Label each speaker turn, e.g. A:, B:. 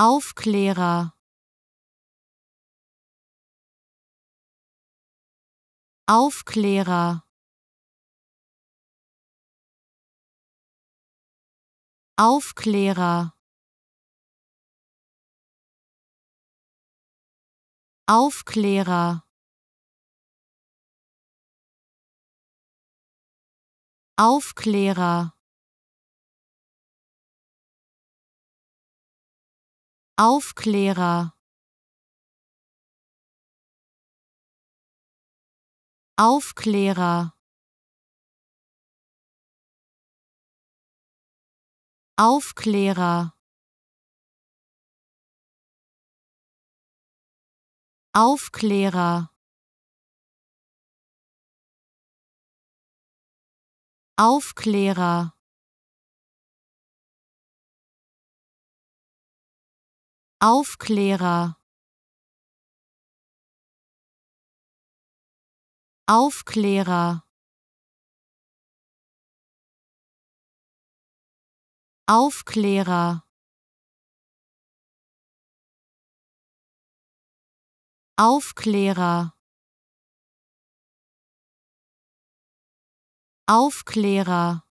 A: Aufklärer Aufklärer Aufklärer Aufklärer Aufklärer Aufklärer Aufklärer Aufklärer Aufklärer Aufklärer Aufklärer Aufklärer Aufklärer Aufklärer Aufklärer